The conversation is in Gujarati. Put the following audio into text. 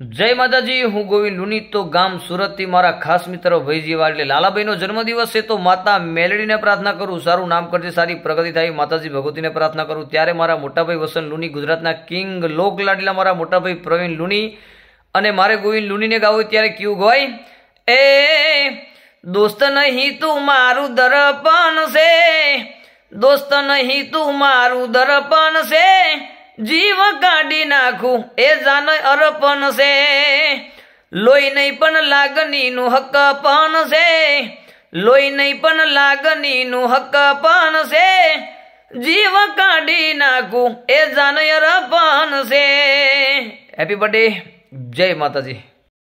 જય માતાજી હું ગોવિંદ લુની તો ગામ સુરતથી મારા ખાસ મિત્ર ભૈજી એટલે લાલાભાઈનો જન્મદિવસ છે તો માતા મેલડીને પ્રાર્થના કરું સારું નામ કરશે સારી પ્રગતિ થાય માતાજી ભગવતીને પ્રાર્થના કરું ત્યારે મારા મોટાભાઈ વસન લુની ગુજરાતના કિંગ લોક લાડલા મારા મોટાભાઈ પ્રવીણ લુની અને મારે ગોવિંદ લુનીને ગાવું ત્યારે કયું ગવાય એ દોસ્ત નહીં તું મારું દર્પણ છે દોસ્ત નહીં તું મારું દર્પણ છે જીવ કાઢી નાખું એ જાન અર્પણ છે લોહી નહીં પણ લાગણી નું હક પણ છે લોહી નહીં પણ લાગણી નું હક પણ છે જીવ કાઢી નાખું એ જાન અર્પણ છે હેપી બર્થડે જય માતાજી